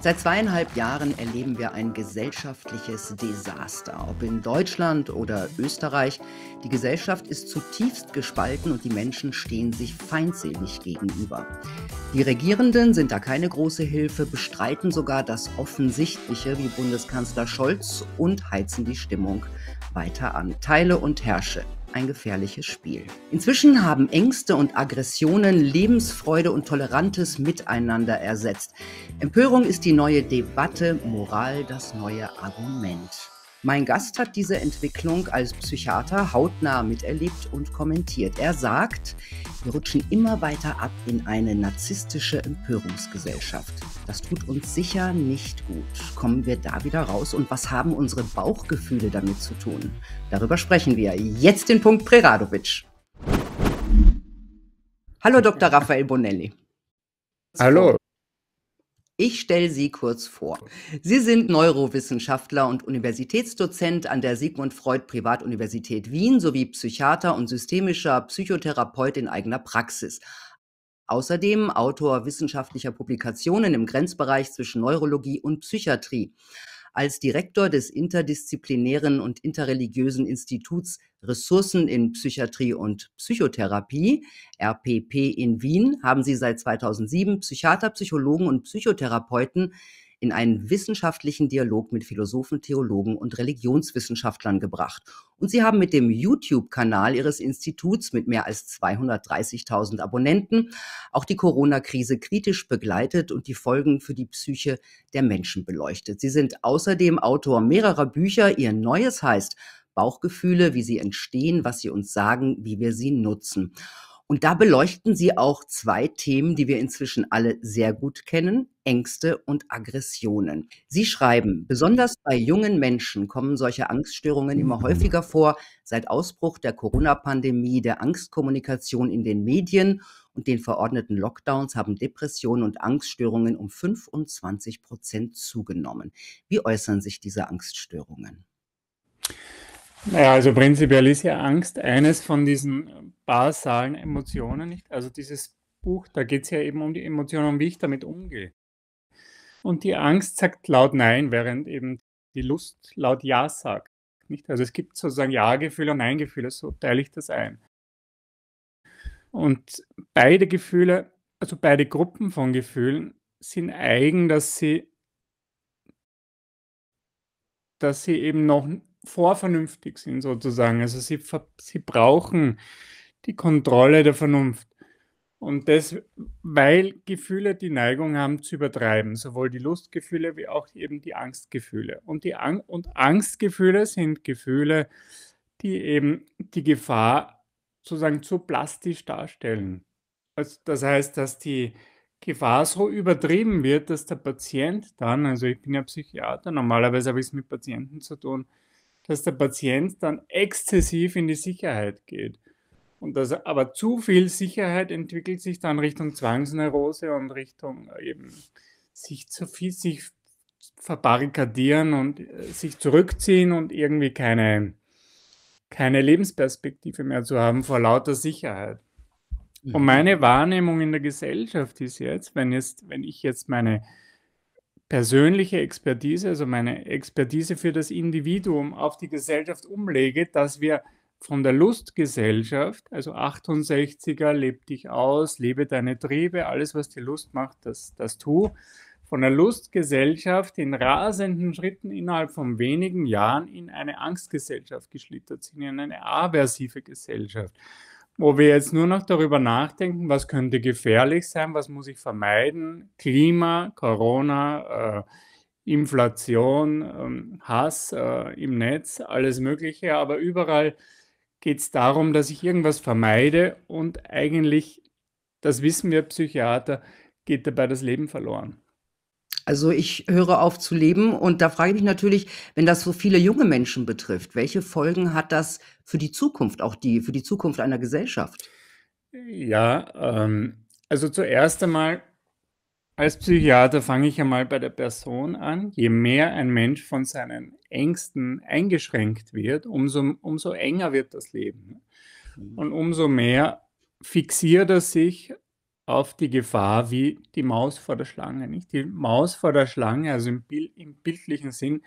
Seit zweieinhalb Jahren erleben wir ein gesellschaftliches Desaster. Ob in Deutschland oder Österreich, die Gesellschaft ist zutiefst gespalten und die Menschen stehen sich feindselig gegenüber. Die Regierenden sind da keine große Hilfe, bestreiten sogar das Offensichtliche wie Bundeskanzler Scholz und heizen die Stimmung weiter an. Teile und herrsche ein gefährliches Spiel. Inzwischen haben Ängste und Aggressionen Lebensfreude und tolerantes Miteinander ersetzt. Empörung ist die neue Debatte, Moral das neue Argument. Mein Gast hat diese Entwicklung als Psychiater hautnah miterlebt und kommentiert. Er sagt, wir rutschen immer weiter ab in eine narzisstische Empörungsgesellschaft. Das tut uns sicher nicht gut. Kommen wir da wieder raus und was haben unsere Bauchgefühle damit zu tun? Darüber sprechen wir. Jetzt den Punkt Preradovic. Hallo Dr. Raphael Bonelli. Hallo, ich stelle Sie kurz vor. Sie sind Neurowissenschaftler und Universitätsdozent an der Sigmund Freud Privatuniversität Wien sowie Psychiater und systemischer Psychotherapeut in eigener Praxis. Außerdem Autor wissenschaftlicher Publikationen im Grenzbereich zwischen Neurologie und Psychiatrie als Direktor des interdisziplinären und interreligiösen Instituts Ressourcen in Psychiatrie und Psychotherapie, RPP in Wien, haben sie seit 2007 Psychiater, Psychologen und Psychotherapeuten in einen wissenschaftlichen Dialog mit Philosophen, Theologen und Religionswissenschaftlern gebracht. Und sie haben mit dem YouTube-Kanal ihres Instituts mit mehr als 230.000 Abonnenten auch die Corona-Krise kritisch begleitet und die Folgen für die Psyche der Menschen beleuchtet. Sie sind außerdem Autor mehrerer Bücher. Ihr neues heißt Bauchgefühle, wie sie entstehen, was sie uns sagen, wie wir sie nutzen. Und da beleuchten sie auch zwei Themen, die wir inzwischen alle sehr gut kennen, Ängste und Aggressionen. Sie schreiben, besonders bei jungen Menschen kommen solche Angststörungen immer mhm. häufiger vor, seit Ausbruch der Corona-Pandemie, der Angstkommunikation in den Medien und den verordneten Lockdowns haben Depressionen und Angststörungen um 25 Prozent zugenommen. Wie äußern sich diese Angststörungen? Naja, also prinzipiell ist ja Angst eines von diesen basalen Emotionen, nicht? Also dieses Buch, da geht es ja eben um die Emotionen, um wie ich damit umgehe. Und die Angst sagt laut Nein, während eben die Lust laut Ja sagt. Nicht? Also es gibt sozusagen Ja-Gefühle und Nein-Gefühle, so teile ich das ein. Und beide Gefühle, also beide Gruppen von Gefühlen sind eigen, dass sie, dass sie eben noch vorvernünftig sind sozusagen. Also sie, sie brauchen die Kontrolle der Vernunft. Und das, weil Gefühle die Neigung haben zu übertreiben, sowohl die Lustgefühle wie auch eben die Angstgefühle. Und, die Ang und Angstgefühle sind Gefühle, die eben die Gefahr sozusagen zu plastisch darstellen. Also das heißt, dass die Gefahr so übertrieben wird, dass der Patient dann, also ich bin ja Psychiater, normalerweise habe ich es mit Patienten zu tun, dass der Patient dann exzessiv in die Sicherheit geht. Und das, aber zu viel Sicherheit entwickelt sich dann Richtung Zwangsneurose und Richtung äh, eben sich zu viel sich verbarrikadieren und äh, sich zurückziehen und irgendwie keine, keine Lebensperspektive mehr zu haben vor lauter Sicherheit. Und mhm. meine Wahrnehmung in der Gesellschaft ist jetzt, wenn, jetzt, wenn ich jetzt meine persönliche Expertise, also meine Expertise für das Individuum auf die Gesellschaft umlege, dass wir von der Lustgesellschaft, also 68er, leb dich aus, lebe deine Triebe, alles, was dir Lust macht, das, das tu, von der Lustgesellschaft in rasenden Schritten innerhalb von wenigen Jahren in eine Angstgesellschaft geschlittert sind, in eine aversive Gesellschaft wo wir jetzt nur noch darüber nachdenken, was könnte gefährlich sein, was muss ich vermeiden, Klima, Corona, äh, Inflation, äh, Hass äh, im Netz, alles Mögliche, aber überall geht es darum, dass ich irgendwas vermeide und eigentlich, das wissen wir Psychiater, geht dabei das Leben verloren. Also ich höre auf zu leben und da frage ich mich natürlich, wenn das so viele junge Menschen betrifft, welche Folgen hat das für die Zukunft, auch die, für die Zukunft einer Gesellschaft? Ja, ähm, also zuerst einmal als Psychiater fange ich einmal bei der Person an. Je mehr ein Mensch von seinen Ängsten eingeschränkt wird, umso, umso enger wird das Leben. Mhm. Und umso mehr fixiert er sich auf die Gefahr wie die Maus vor der Schlange. Nicht? Die Maus vor der Schlange, also im, Bild, im bildlichen Sinn,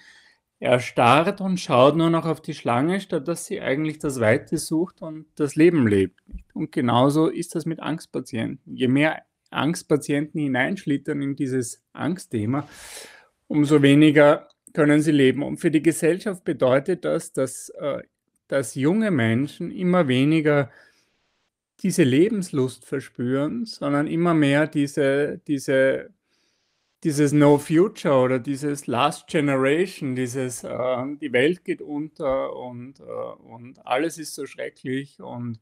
erstarrt und schaut nur noch auf die Schlange, statt dass sie eigentlich das Weite sucht und das Leben lebt. Und genauso ist das mit Angstpatienten. Je mehr Angstpatienten hineinschlittern in dieses Angstthema, umso weniger können sie leben. Und für die Gesellschaft bedeutet das, dass, äh, dass junge Menschen immer weniger diese Lebenslust verspüren, sondern immer mehr diese, diese, dieses No Future oder dieses Last Generation, dieses äh, die Welt geht unter und, äh, und alles ist so schrecklich und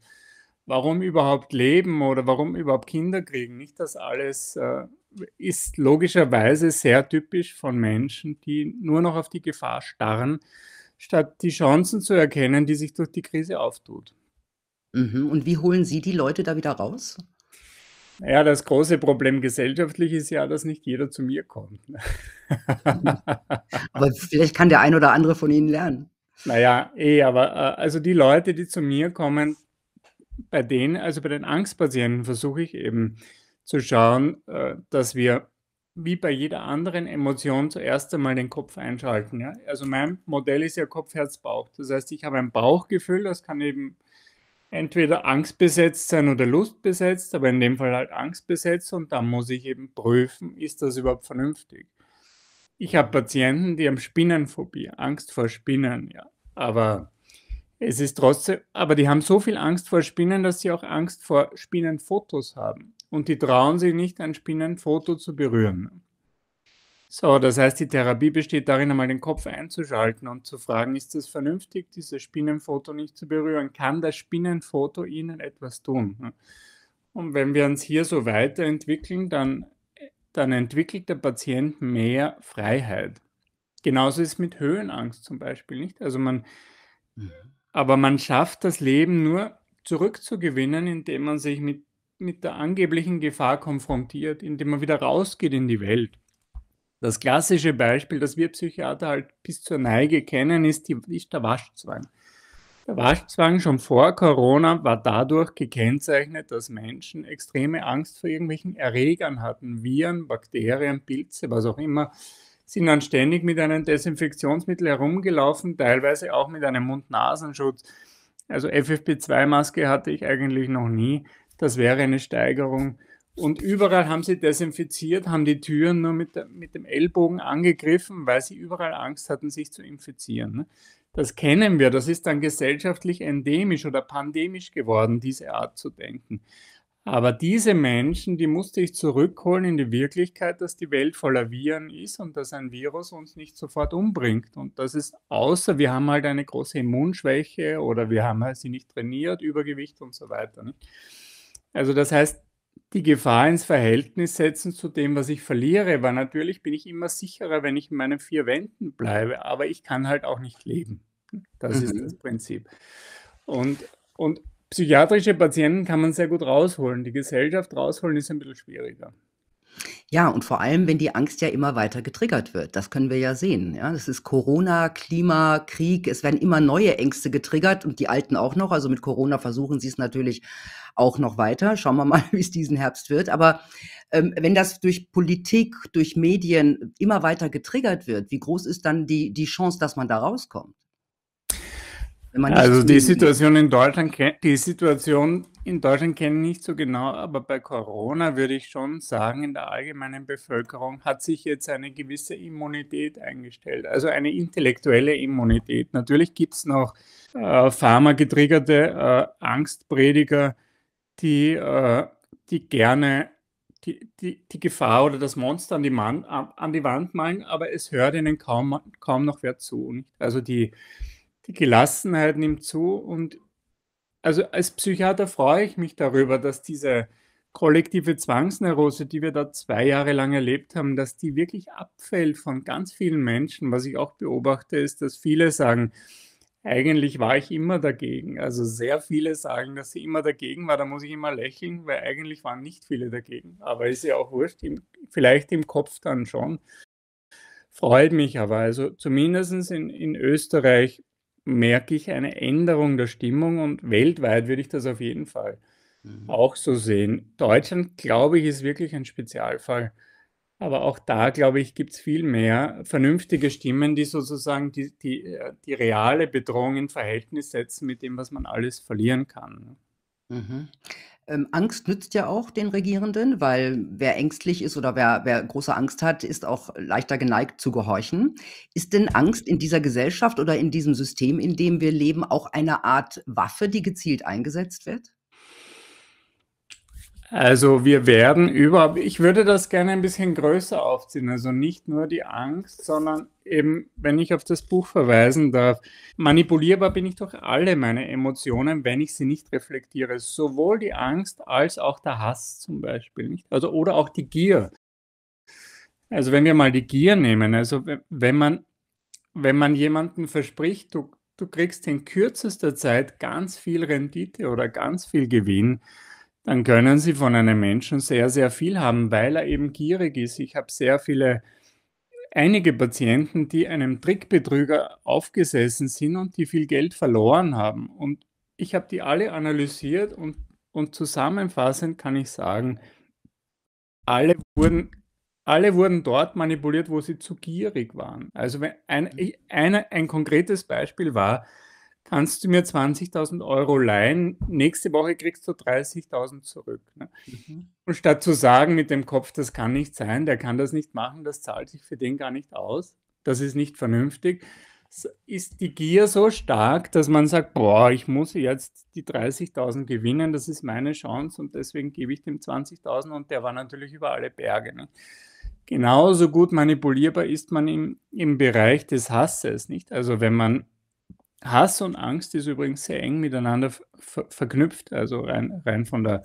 warum überhaupt leben oder warum überhaupt Kinder kriegen. Nicht das alles äh, ist logischerweise sehr typisch von Menschen, die nur noch auf die Gefahr starren, statt die Chancen zu erkennen, die sich durch die Krise auftut. Mhm. Und wie holen Sie die Leute da wieder raus? Ja, das große Problem gesellschaftlich ist ja, dass nicht jeder zu mir kommt. aber vielleicht kann der ein oder andere von Ihnen lernen. Naja, eh, aber äh, also die Leute, die zu mir kommen, bei denen, also bei den Angstpatienten, versuche ich eben zu schauen, äh, dass wir wie bei jeder anderen Emotion zuerst einmal den Kopf einschalten. Ja? Also mein Modell ist ja Kopf, Herz, Bauch. Das heißt, ich habe ein Bauchgefühl, das kann eben entweder angstbesetzt sein oder lustbesetzt, aber in dem Fall halt angstbesetzt und dann muss ich eben prüfen, ist das überhaupt vernünftig. Ich habe Patienten, die haben Spinnenphobie, Angst vor Spinnen, ja, aber es ist trotzdem, aber die haben so viel Angst vor Spinnen, dass sie auch Angst vor Spinnenfotos haben und die trauen sich nicht, ein Spinnenfoto zu berühren. So, das heißt, die Therapie besteht darin, einmal den Kopf einzuschalten und zu fragen, ist es vernünftig, dieses Spinnenfoto nicht zu berühren? Kann das Spinnenfoto Ihnen etwas tun? Und wenn wir uns hier so weiterentwickeln, dann, dann entwickelt der Patient mehr Freiheit. Genauso ist es mit Höhenangst zum Beispiel nicht. Also man, mhm. aber man schafft das Leben nur zurückzugewinnen, indem man sich mit, mit der angeblichen Gefahr konfrontiert, indem man wieder rausgeht in die Welt. Das klassische Beispiel, das wir Psychiater halt bis zur Neige kennen, ist, die, ist der Waschzwang. Der Waschzwang schon vor Corona war dadurch gekennzeichnet, dass Menschen extreme Angst vor irgendwelchen Erregern hatten. Viren, Bakterien, Pilze, was auch immer, sind dann ständig mit einem Desinfektionsmittel herumgelaufen, teilweise auch mit einem Mund-Nasenschutz. Also FFP2-Maske hatte ich eigentlich noch nie. Das wäre eine Steigerung und überall haben sie desinfiziert, haben die Türen nur mit, mit dem Ellbogen angegriffen, weil sie überall Angst hatten, sich zu infizieren. Ne? Das kennen wir, das ist dann gesellschaftlich endemisch oder pandemisch geworden, diese Art zu denken. Aber diese Menschen, die musste ich zurückholen in die Wirklichkeit, dass die Welt voller Viren ist und dass ein Virus uns nicht sofort umbringt. Und das ist außer, wir haben halt eine große Immunschwäche oder wir haben halt sie nicht trainiert, Übergewicht und so weiter. Also das heißt, die Gefahr ins Verhältnis setzen zu dem, was ich verliere, weil natürlich bin ich immer sicherer, wenn ich in meinen vier Wänden bleibe, aber ich kann halt auch nicht leben. Das mhm. ist das Prinzip. Und, und psychiatrische Patienten kann man sehr gut rausholen. Die Gesellschaft rausholen ist ein bisschen schwieriger. Ja, und vor allem, wenn die Angst ja immer weiter getriggert wird. Das können wir ja sehen. Ja, das ist Corona, Klima, Krieg. Es werden immer neue Ängste getriggert und die alten auch noch. Also mit Corona versuchen sie es natürlich auch noch weiter. Schauen wir mal, wie es diesen Herbst wird. Aber ähm, wenn das durch Politik, durch Medien immer weiter getriggert wird, wie groß ist dann die, die Chance, dass man da rauskommt? also die Situation in Deutschland die Situation in Deutschland kenne ich nicht so genau, aber bei Corona würde ich schon sagen, in der allgemeinen Bevölkerung hat sich jetzt eine gewisse Immunität eingestellt, also eine intellektuelle Immunität. Natürlich gibt es noch äh, pharmagetriggerte äh, Angstprediger, die, äh, die gerne die, die, die Gefahr oder das Monster an die, Man, an die Wand malen, aber es hört ihnen kaum, kaum noch wer zu. Also die, die Gelassenheit nimmt zu und also als Psychiater freue ich mich darüber, dass diese kollektive Zwangsneurose, die wir da zwei Jahre lang erlebt haben, dass die wirklich abfällt von ganz vielen Menschen. Was ich auch beobachte, ist, dass viele sagen, eigentlich war ich immer dagegen. Also sehr viele sagen, dass sie immer dagegen war. Da muss ich immer lächeln, weil eigentlich waren nicht viele dagegen. Aber ist ja auch wurscht. Im, vielleicht im Kopf dann schon. Freut mich aber. Also zumindest in, in Österreich merke ich eine Änderung der Stimmung und weltweit würde ich das auf jeden Fall mhm. auch so sehen. Deutschland, glaube ich, ist wirklich ein Spezialfall. Aber auch da, glaube ich, gibt es viel mehr vernünftige Stimmen, die sozusagen die, die, äh, die reale Bedrohung in Verhältnis setzen mit dem, was man alles verlieren kann. Ne? Mhm. Ähm, Angst nützt ja auch den Regierenden, weil wer ängstlich ist oder wer, wer große Angst hat, ist auch leichter geneigt zu gehorchen. Ist denn Angst in dieser Gesellschaft oder in diesem System, in dem wir leben, auch eine Art Waffe, die gezielt eingesetzt wird? Also wir werden überhaupt, ich würde das gerne ein bisschen größer aufziehen. Also nicht nur die Angst, sondern eben, wenn ich auf das Buch verweisen darf, manipulierbar bin ich durch alle meine Emotionen, wenn ich sie nicht reflektiere. Sowohl die Angst als auch der Hass zum Beispiel. Nicht? Also oder auch die Gier. Also wenn wir mal die Gier nehmen, also wenn man, wenn man jemanden verspricht, du, du kriegst in kürzester Zeit ganz viel Rendite oder ganz viel Gewinn, dann können sie von einem Menschen sehr, sehr viel haben, weil er eben gierig ist. Ich habe sehr viele, einige Patienten, die einem Trickbetrüger aufgesessen sind und die viel Geld verloren haben. Und ich habe die alle analysiert und, und zusammenfassend kann ich sagen, alle wurden, alle wurden dort manipuliert, wo sie zu gierig waren. Also wenn ein, ein, ein konkretes Beispiel war, kannst du mir 20.000 Euro leihen, nächste Woche kriegst du 30.000 zurück. Ne? Mhm. Und statt zu sagen mit dem Kopf, das kann nicht sein, der kann das nicht machen, das zahlt sich für den gar nicht aus, das ist nicht vernünftig, ist die Gier so stark, dass man sagt, boah, ich muss jetzt die 30.000 gewinnen, das ist meine Chance und deswegen gebe ich dem 20.000 und der war natürlich über alle Berge. Ne? Genauso gut manipulierbar ist man im, im Bereich des Hasses, nicht? Also wenn man Hass und Angst ist übrigens sehr eng miteinander ver verknüpft, also rein, rein von der,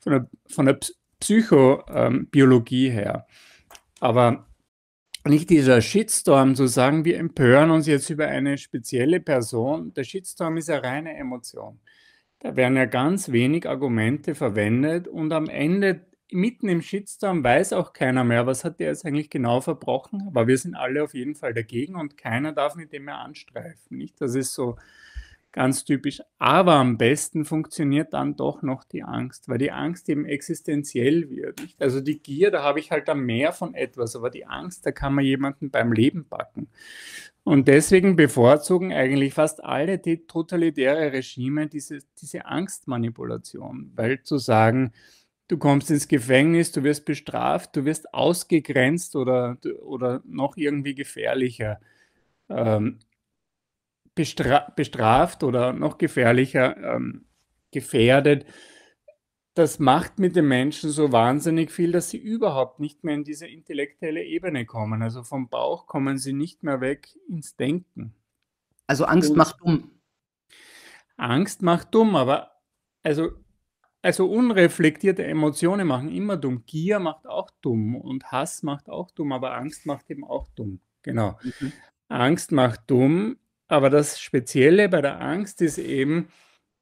von der, von der Psychobiologie ähm, her. Aber nicht dieser Shitstorm zu sagen, wir empören uns jetzt über eine spezielle Person. Der Shitstorm ist ja reine Emotion. Da werden ja ganz wenig Argumente verwendet und am Ende mitten im Shitstorm weiß auch keiner mehr, was hat der jetzt eigentlich genau verbrochen, aber wir sind alle auf jeden Fall dagegen und keiner darf mit dem mehr anstreifen, nicht? Das ist so ganz typisch. Aber am besten funktioniert dann doch noch die Angst, weil die Angst eben existenziell wird, nicht? Also die Gier, da habe ich halt dann mehr von etwas, aber die Angst, da kann man jemanden beim Leben packen. Und deswegen bevorzugen eigentlich fast alle totalitäre Regime diese, diese Angstmanipulation, weil zu sagen, du kommst ins Gefängnis, du wirst bestraft, du wirst ausgegrenzt oder, oder noch irgendwie gefährlicher. Ähm, bestra bestraft oder noch gefährlicher ähm, gefährdet. Das macht mit den Menschen so wahnsinnig viel, dass sie überhaupt nicht mehr in diese intellektuelle Ebene kommen. Also vom Bauch kommen sie nicht mehr weg ins Denken. Also Angst Und macht dumm. Angst macht dumm, aber also also unreflektierte Emotionen machen immer dumm. Gier macht auch dumm und Hass macht auch dumm, aber Angst macht eben auch dumm. Genau. Mhm. Angst macht dumm, aber das Spezielle bei der Angst ist eben,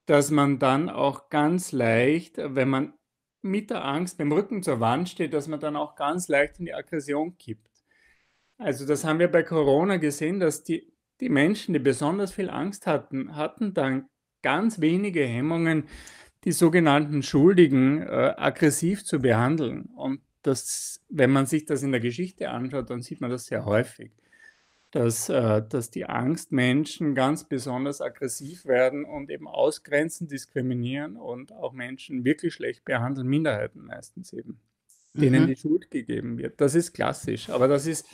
dass man dann auch ganz leicht, wenn man mit der Angst beim Rücken zur Wand steht, dass man dann auch ganz leicht in die Aggression kippt. Also das haben wir bei Corona gesehen, dass die, die Menschen, die besonders viel Angst hatten, hatten dann ganz wenige Hemmungen, die sogenannten Schuldigen äh, aggressiv zu behandeln. Und das, wenn man sich das in der Geschichte anschaut, dann sieht man das sehr häufig, dass, äh, dass die Angstmenschen ganz besonders aggressiv werden und eben ausgrenzen, diskriminieren und auch Menschen wirklich schlecht behandeln, Minderheiten meistens eben, denen mhm. die Schuld gegeben wird. Das ist klassisch, aber das ist,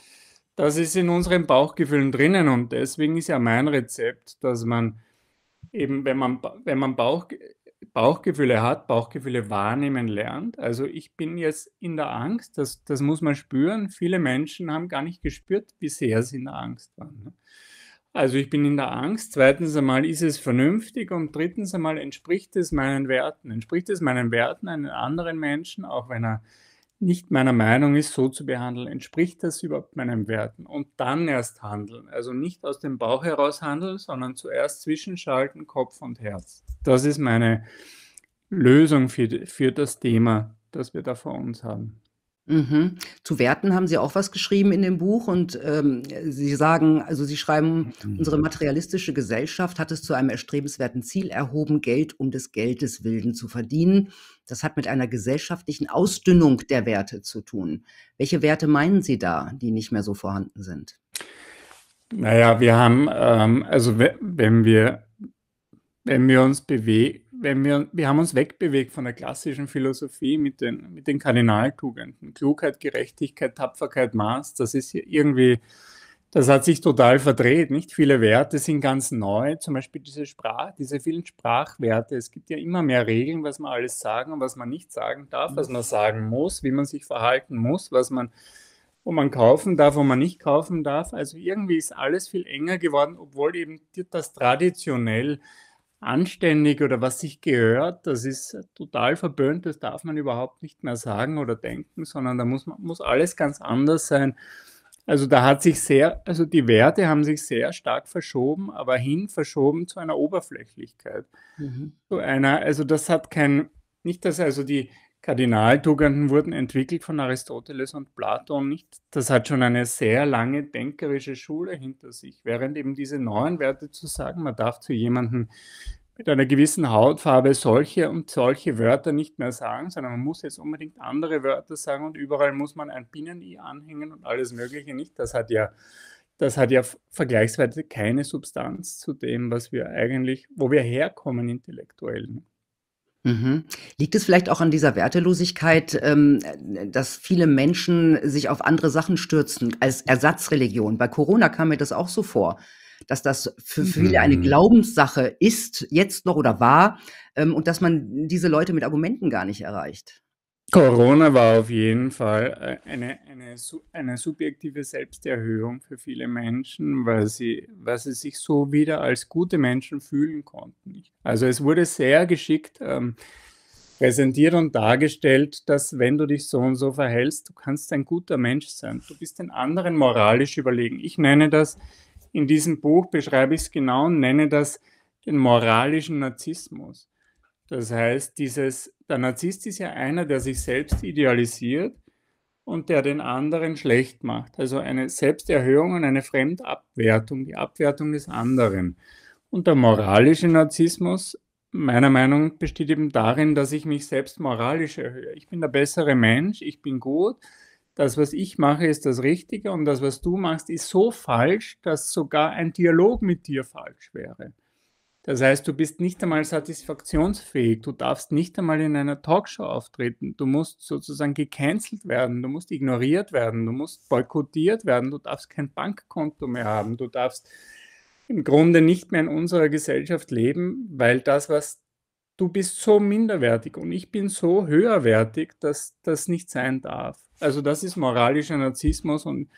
das ist in unseren Bauchgefühlen drinnen und deswegen ist ja mein Rezept, dass man eben, wenn man, wenn man Bauch, Bauchgefühle hat, Bauchgefühle wahrnehmen lernt. Also ich bin jetzt in der Angst, das, das muss man spüren. Viele Menschen haben gar nicht gespürt, wie sehr sie in der Angst waren. Ne? Also ich bin in der Angst. Zweitens einmal ist es vernünftig und drittens einmal entspricht es meinen Werten. Entspricht es meinen Werten einen anderen Menschen, auch wenn er nicht meiner Meinung ist, so zu behandeln, entspricht das überhaupt meinen Werten? Und dann erst handeln. Also nicht aus dem Bauch heraus handeln, sondern zuerst zwischenschalten Kopf und Herz. Das ist meine Lösung für, für das Thema, das wir da vor uns haben. Mhm. Zu Werten haben Sie auch was geschrieben in dem Buch und ähm, Sie sagen, also Sie schreiben, mhm. unsere materialistische Gesellschaft hat es zu einem erstrebenswerten Ziel erhoben, Geld um des Geldes willen zu verdienen. Das hat mit einer gesellschaftlichen Ausdünnung der Werte zu tun. Welche Werte meinen Sie da, die nicht mehr so vorhanden sind? Naja, wir haben, ähm, also wenn wir, wenn wir uns bewegen, wenn wir, wir haben uns wegbewegt von der klassischen Philosophie mit den, mit den Kardinaltugenden. Klugheit, Gerechtigkeit, Tapferkeit, Maß, das ist irgendwie, das hat sich total verdreht. Nicht viele Werte sind ganz neu, zum Beispiel diese Sprach, diese vielen Sprachwerte. Es gibt ja immer mehr Regeln, was man alles sagen und was man nicht sagen darf, was man sagen muss, wie man sich verhalten muss, was man wo man kaufen darf, wo man nicht kaufen darf. Also irgendwie ist alles viel enger geworden, obwohl eben das traditionell anständig oder was sich gehört, das ist total verböhnt, das darf man überhaupt nicht mehr sagen oder denken, sondern da muss, man, muss alles ganz anders sein. Also da hat sich sehr, also die Werte haben sich sehr stark verschoben, aber hin verschoben zu einer Oberflächlichkeit. Mhm. Zu einer, also das hat kein, nicht dass also die, Kardinaltugenden wurden entwickelt von Aristoteles und Platon nicht. Das hat schon eine sehr lange denkerische Schule hinter sich, während eben diese neuen Werte zu sagen, man darf zu jemandem mit einer gewissen Hautfarbe solche und solche Wörter nicht mehr sagen, sondern man muss jetzt unbedingt andere Wörter sagen und überall muss man ein Binnen-I anhängen und alles Mögliche nicht. Das hat ja das hat ja vergleichsweise keine Substanz zu dem, was wir eigentlich, wo wir herkommen intellektuell. Nicht? Ne? Mhm. Liegt es vielleicht auch an dieser Wertelosigkeit, ähm, dass viele Menschen sich auf andere Sachen stürzen als Ersatzreligion? Bei Corona kam mir das auch so vor, dass das für mhm. viele eine Glaubenssache ist, jetzt noch oder war, ähm, und dass man diese Leute mit Argumenten gar nicht erreicht. Corona war auf jeden Fall äh, eine, eine, eine subjektive Selbsterhöhung für viele Menschen, weil sie, weil sie sich so wieder als gute Menschen fühlen konnten. Also es wurde sehr geschickt ähm, präsentiert und dargestellt, dass wenn du dich so und so verhältst, du kannst ein guter Mensch sein. Du bist den anderen moralisch überlegen. Ich nenne das, in diesem Buch beschreibe ich es genau, nenne das den moralischen Narzissmus. Das heißt, dieses, der Narzisst ist ja einer, der sich selbst idealisiert und der den anderen schlecht macht. Also eine Selbsterhöhung und eine Fremdabwertung, die Abwertung des anderen. Und der moralische Narzissmus, meiner Meinung nach, besteht eben darin, dass ich mich selbst moralisch erhöhe. Ich bin der bessere Mensch, ich bin gut. Das, was ich mache, ist das Richtige und das, was du machst, ist so falsch, dass sogar ein Dialog mit dir falsch wäre. Das heißt, du bist nicht einmal satisfaktionsfähig, du darfst nicht einmal in einer Talkshow auftreten, du musst sozusagen gecancelt werden, du musst ignoriert werden, du musst boykottiert werden, du darfst kein Bankkonto mehr haben, du darfst im Grunde nicht mehr in unserer Gesellschaft leben, weil das, was du bist so minderwertig und ich bin so höherwertig, dass das nicht sein darf. Also das ist moralischer Narzissmus und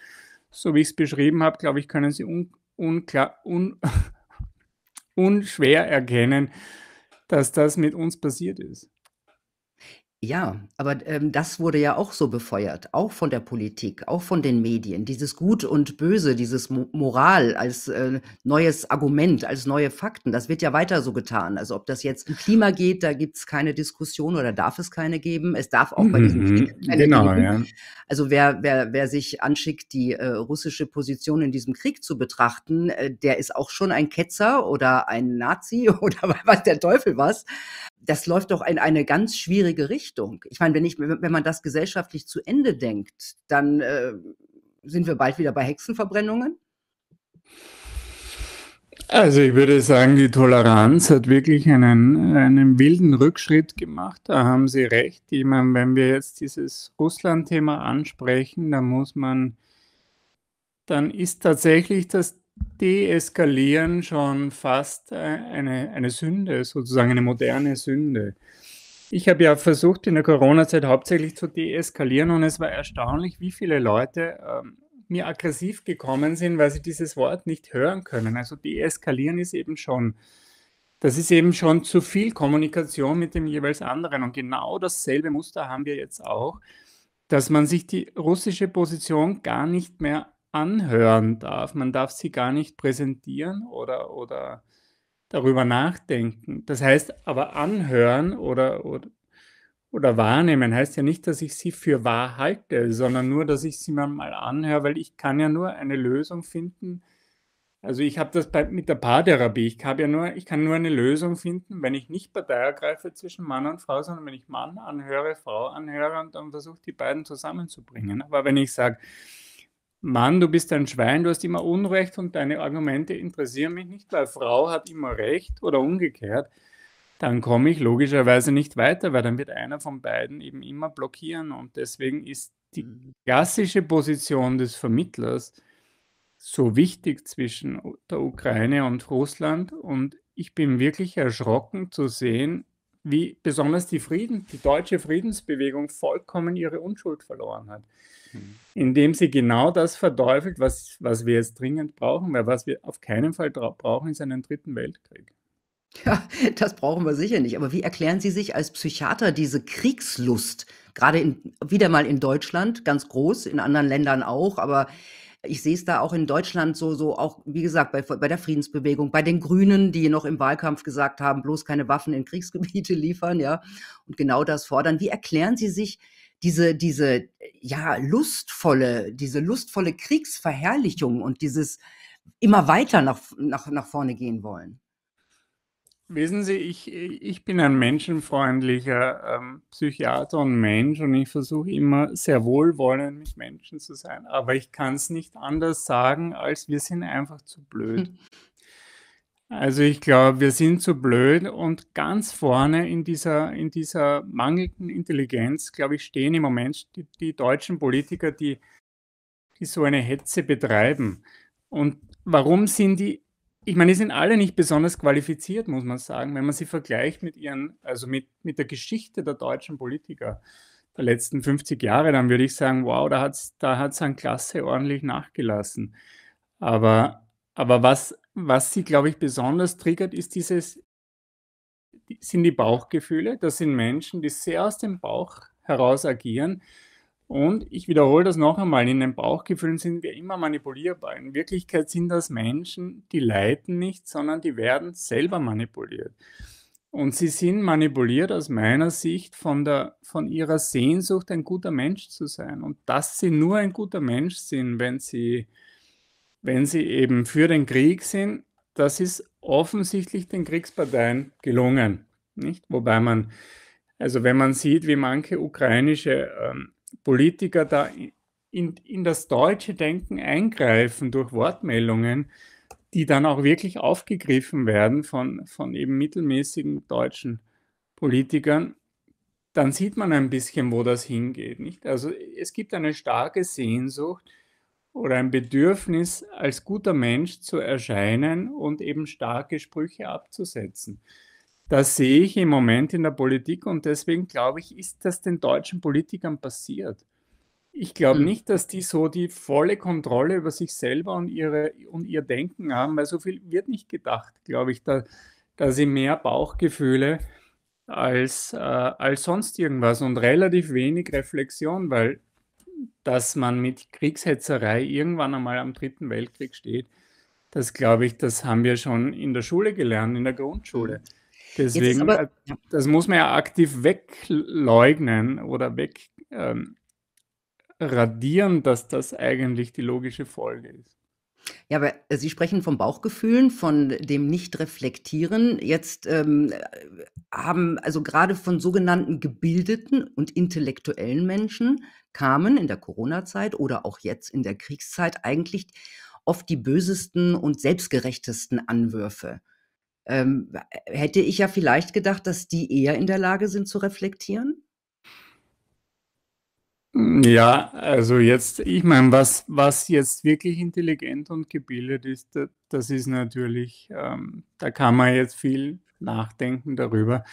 so wie ich es beschrieben habe, glaube ich, können sie un, unklar, un unschwer erkennen, dass das mit uns passiert ist. Ja, aber, ähm, das wurde ja auch so befeuert, auch von der Politik, auch von den Medien. Dieses Gut und Böse, dieses Mo Moral als, äh, neues Argument, als neue Fakten, das wird ja weiter so getan. Also ob das jetzt um Klima geht, da gibt es keine Diskussion oder darf es keine geben. Es darf auch bei diesem mhm, Krieg keine genau, geben. Ja. Also wer, wer, wer sich anschickt, die äh, russische Position in diesem Krieg zu betrachten, äh, der ist auch schon ein Ketzer oder ein Nazi oder was der Teufel was das läuft doch in eine ganz schwierige Richtung. Ich meine, wenn, ich, wenn man das gesellschaftlich zu Ende denkt, dann äh, sind wir bald wieder bei Hexenverbrennungen. Also ich würde sagen, die Toleranz hat wirklich einen, einen wilden Rückschritt gemacht. Da haben Sie recht. Ich meine, wenn wir jetzt dieses Russland-Thema ansprechen, dann muss man, dann ist tatsächlich das deeskalieren schon fast äh, eine, eine Sünde, sozusagen eine moderne Sünde. Ich habe ja versucht, in der Corona-Zeit hauptsächlich zu deeskalieren und es war erstaunlich, wie viele Leute ähm, mir aggressiv gekommen sind, weil sie dieses Wort nicht hören können. Also deeskalieren ist eben schon, das ist eben schon zu viel Kommunikation mit dem jeweils anderen. Und genau dasselbe Muster haben wir jetzt auch, dass man sich die russische Position gar nicht mehr anhören darf. Man darf sie gar nicht präsentieren oder, oder darüber nachdenken. Das heißt aber anhören oder, oder, oder wahrnehmen heißt ja nicht, dass ich sie für wahr halte, sondern nur, dass ich sie mir mal anhöre, weil ich kann ja nur eine Lösung finden. Also ich habe das bei, mit der Paartherapie. Ich, ja nur, ich kann nur eine Lösung finden, wenn ich nicht Partei ergreife zwischen Mann und Frau, sondern wenn ich Mann anhöre, Frau anhöre und dann versuche, die beiden zusammenzubringen. Aber wenn ich sage, Mann, du bist ein Schwein, du hast immer Unrecht und deine Argumente interessieren mich nicht, weil Frau hat immer Recht oder umgekehrt, dann komme ich logischerweise nicht weiter, weil dann wird einer von beiden eben immer blockieren. Und deswegen ist die mhm. klassische Position des Vermittlers so wichtig zwischen der Ukraine und Russland. Und ich bin wirklich erschrocken zu sehen, wie besonders die Frieden, die deutsche Friedensbewegung vollkommen ihre Unschuld verloren hat. Mhm. indem sie genau das verteufelt, was, was wir jetzt dringend brauchen, weil was wir auf keinen Fall brauchen, ist einen dritten Weltkrieg. Ja, das brauchen wir sicher nicht. Aber wie erklären Sie sich als Psychiater diese Kriegslust? Gerade in, wieder mal in Deutschland, ganz groß, in anderen Ländern auch, aber ich sehe es da auch in Deutschland so, so auch, wie gesagt, bei, bei der Friedensbewegung, bei den Grünen, die noch im Wahlkampf gesagt haben, bloß keine Waffen in Kriegsgebiete liefern, ja, und genau das fordern. Wie erklären Sie sich diese, diese, ja, lustvolle, diese lustvolle Kriegsverherrlichung und dieses immer weiter nach, nach, nach vorne gehen wollen? Wissen Sie, ich, ich bin ein menschenfreundlicher ähm, Psychiater und Mensch und ich versuche immer sehr wohlwollend mit Menschen zu sein, aber ich kann es nicht anders sagen, als wir sind einfach zu blöd. Also ich glaube, wir sind zu blöd und ganz vorne in dieser, in dieser mangelnden Intelligenz, glaube ich, stehen im Moment die, die deutschen Politiker, die, die so eine Hetze betreiben. Und warum sind die, ich meine, die sind alle nicht besonders qualifiziert, muss man sagen, wenn man sie vergleicht mit ihren, also mit, mit der Geschichte der deutschen Politiker der letzten 50 Jahre, dann würde ich sagen, wow, da hat es da hat's an Klasse ordentlich nachgelassen. Aber, aber was was sie, glaube ich, besonders triggert, ist dieses, sind die Bauchgefühle. Das sind Menschen, die sehr aus dem Bauch heraus agieren. Und ich wiederhole das noch einmal, in den Bauchgefühlen sind wir immer manipulierbar. In Wirklichkeit sind das Menschen, die leiden nicht, sondern die werden selber manipuliert. Und sie sind manipuliert aus meiner Sicht von, der, von ihrer Sehnsucht, ein guter Mensch zu sein. Und dass sie nur ein guter Mensch sind, wenn sie wenn sie eben für den Krieg sind, das ist offensichtlich den Kriegsparteien gelungen. Nicht? Wobei man, also wenn man sieht, wie manche ukrainische ähm, Politiker da in, in das deutsche Denken eingreifen durch Wortmeldungen, die dann auch wirklich aufgegriffen werden von, von eben mittelmäßigen deutschen Politikern, dann sieht man ein bisschen, wo das hingeht. Nicht? Also es gibt eine starke Sehnsucht oder ein Bedürfnis, als guter Mensch zu erscheinen und eben starke Sprüche abzusetzen. Das sehe ich im Moment in der Politik und deswegen glaube ich, ist das den deutschen Politikern passiert. Ich glaube hm. nicht, dass die so die volle Kontrolle über sich selber und, ihre, und ihr Denken haben, weil so viel wird nicht gedacht, glaube ich, da, da sie mehr Bauchgefühle als, äh, als sonst irgendwas und relativ wenig Reflexion, weil dass man mit Kriegshetzerei irgendwann einmal am Dritten Weltkrieg steht, das glaube ich, das haben wir schon in der Schule gelernt, in der Grundschule. Mhm. Deswegen, aber, äh, das muss man ja aktiv wegleugnen oder wegradieren, ähm, dass das eigentlich die logische Folge ist. Ja, aber äh, Sie sprechen von Bauchgefühlen, von dem Nicht-Reflektieren. Jetzt ähm, haben also gerade von sogenannten gebildeten und intellektuellen Menschen kamen in der Corona-Zeit oder auch jetzt in der Kriegszeit eigentlich oft die bösesten und selbstgerechtesten Anwürfe. Ähm, hätte ich ja vielleicht gedacht, dass die eher in der Lage sind zu reflektieren? Ja, also jetzt, ich meine, was, was jetzt wirklich intelligent und gebildet ist, das ist natürlich, ähm, da kann man jetzt viel nachdenken darüber.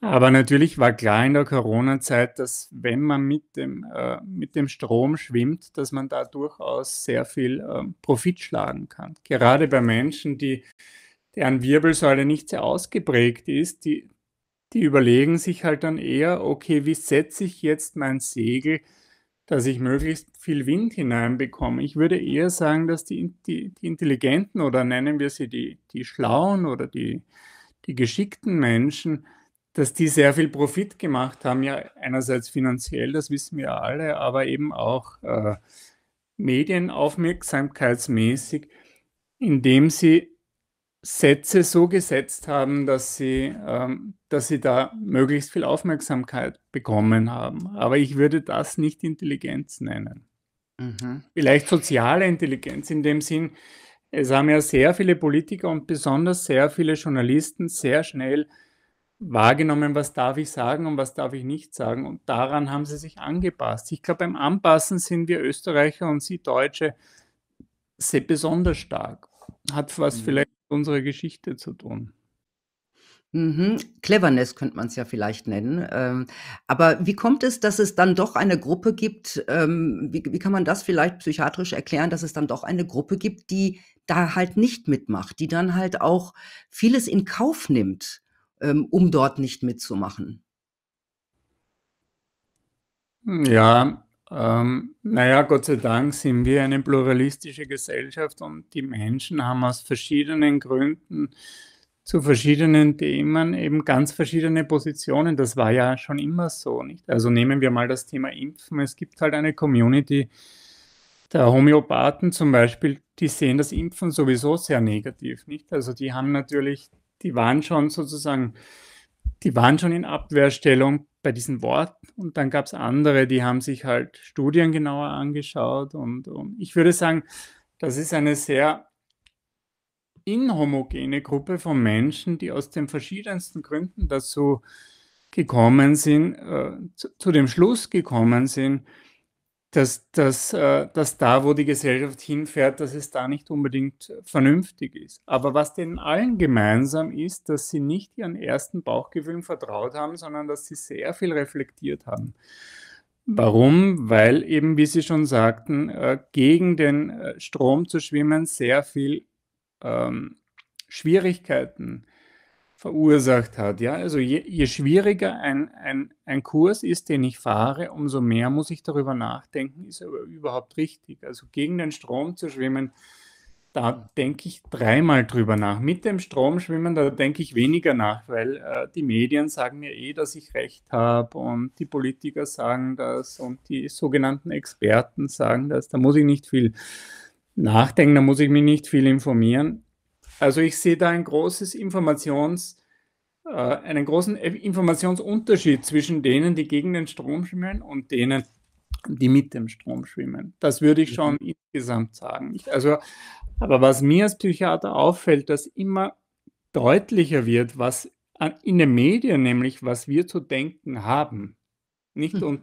Aber natürlich war klar in der Corona-Zeit, dass wenn man mit dem, äh, mit dem Strom schwimmt, dass man da durchaus sehr viel ähm, Profit schlagen kann. Gerade bei Menschen, die, deren Wirbelsäule nicht sehr ausgeprägt ist, die, die überlegen sich halt dann eher, okay, wie setze ich jetzt mein Segel, dass ich möglichst viel Wind hineinbekomme. Ich würde eher sagen, dass die, die, die Intelligenten oder nennen wir sie die, die Schlauen oder die, die geschickten Menschen, dass die sehr viel Profit gemacht haben, ja einerseits finanziell, das wissen wir alle, aber eben auch äh, medienaufmerksamkeitsmäßig, indem sie Sätze so gesetzt haben, dass sie, ähm, dass sie da möglichst viel Aufmerksamkeit bekommen haben. Aber ich würde das nicht Intelligenz nennen. Mhm. Vielleicht soziale Intelligenz in dem Sinn, es haben ja sehr viele Politiker und besonders sehr viele Journalisten sehr schnell wahrgenommen, was darf ich sagen und was darf ich nicht sagen. Und daran haben sie sich angepasst. Ich glaube, beim Anpassen sind wir Österreicher und Sie Deutsche sehr besonders stark. Hat was mhm. vielleicht unserer Geschichte zu tun. Mhm. Cleverness könnte man es ja vielleicht nennen. Ähm, aber wie kommt es, dass es dann doch eine Gruppe gibt, ähm, wie, wie, kann man das vielleicht psychiatrisch erklären, dass es dann doch eine Gruppe gibt, die da halt nicht mitmacht, die dann halt auch vieles in Kauf nimmt, ähm, um dort nicht mitzumachen? Hm, ja, ähm, naja, Gott sei Dank sind wir eine pluralistische Gesellschaft und die Menschen haben aus verschiedenen Gründen zu verschiedenen Themen eben ganz verschiedene Positionen. Das war ja schon immer so, nicht? Also nehmen wir mal das Thema Impfen. Es gibt halt eine Community der Homöopathen zum Beispiel, die sehen das Impfen sowieso sehr negativ, nicht? Also die haben natürlich, die waren schon sozusagen die waren schon in Abwehrstellung bei diesen Worten. Und dann gab es andere, die haben sich halt Studien genauer angeschaut. Und, und ich würde sagen, das ist eine sehr inhomogene Gruppe von Menschen, die aus den verschiedensten Gründen dazu gekommen sind, äh, zu, zu dem Schluss gekommen sind, dass, dass, äh, dass da, wo die Gesellschaft hinfährt, dass es da nicht unbedingt vernünftig ist. Aber was denen allen gemeinsam ist, dass sie nicht ihren ersten Bauchgefühlen vertraut haben, sondern dass sie sehr viel reflektiert haben. Warum? Weil eben, wie Sie schon sagten, äh, gegen den äh, Strom zu schwimmen sehr viel ähm, Schwierigkeiten verursacht hat. Ja, also je, je schwieriger ein, ein, ein Kurs ist, den ich fahre, umso mehr muss ich darüber nachdenken, ist er überhaupt richtig. Also gegen den Strom zu schwimmen, da denke ich dreimal drüber nach. Mit dem Strom schwimmen, da denke ich weniger nach, weil äh, die Medien sagen mir eh, dass ich recht habe und die Politiker sagen das und die sogenannten Experten sagen das. Da muss ich nicht viel nachdenken, da muss ich mich nicht viel informieren also ich sehe da ein großes Informations, äh, einen großen Informationsunterschied zwischen denen, die gegen den Strom schwimmen und denen, die mit dem Strom schwimmen. Das würde ich schon mhm. insgesamt sagen. Ich, also, aber was mir als Psychiater auffällt, dass immer deutlicher wird, was an, äh, in den Medien nämlich, was wir zu denken haben. Nicht mhm. und